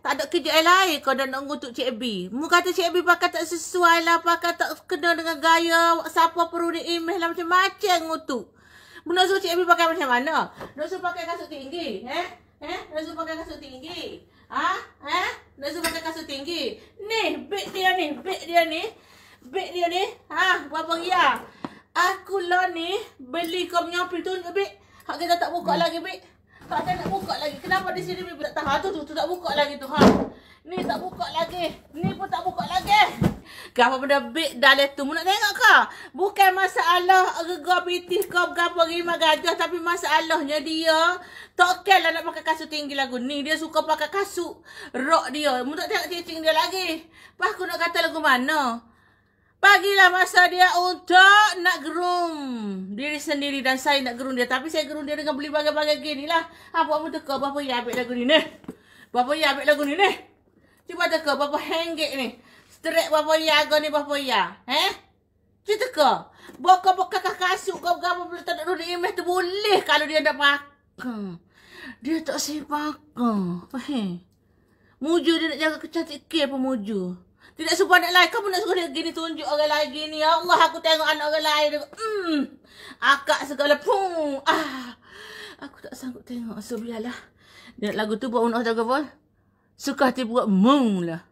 Tak ada kerja lain kau dah nak ngutuk Cik B. Mu kata Cik B pakai tak sesuai lah. Pakai tak kena dengan gaya. Siapa perlu ni email lah macam-macam ngutuk. Mu nak suruh Cik B pakai macam mana? Nak suruh pakai kasut tinggi. Eh? Eh? Nak suruh pakai kasut tinggi. Ha? Eh? Nak suruh pakai kasut tinggi. Ni, beg dia ni. Beg dia ni. Beg dia ni. Ha? Berapa ria? Aku lah ni beli kau punya api tu ni, Bik. Hak kita tak buka hmm. lagi, Bik. Tak ada nak buka lagi. Kenapa di sini, Bik? Tak tahu. Tu, tu, tu tak buka lagi tu, ha. Ni tak buka lagi. Ni pun tak buka lagi. Kenapa benda Bik dah leh tu. Nak tengok kau. Bukan masalah gegar pitih kau berapa rimah gajah. Tapi masalahnya dia tak okay lah nak pakai kasut tinggi lagu. Ni dia suka pakai kasut rok dia. Mu tak tengok cincin dia lagi. Pak aku nak kata lagu mana? Bagilah masa dia untuk nak gerum diri sendiri dan saya nak gerum dia. Tapi saya gerum dia dengan beli bagai-bagai gini lah. Ha, buat pun teka berapa yang ambil lagu ni ni. Berapa yang ambil lagu ni ni. Cuba teka berapa hengit ni. Strik berapa yang agak ni berapa yang. Eh? Cuba teka. Bukan bukan kakasuk kau berapa boleh tak nak duduk imej tu boleh kalau dia nak makan. Dia tak sipak. Faham? Muju dia nak jaga kecantikan pun muju. Muju. Tidak suka anak lain. Kamu nak suka dia gini tunjuk orang lain gini. Ya Allah aku tengok anak orang lain. Hmm. Akak segala pun. Ah. Aku tak sanggup tengok. So biarlah. Dan lagu tu buat unuh tak Suka hati buat mung lah.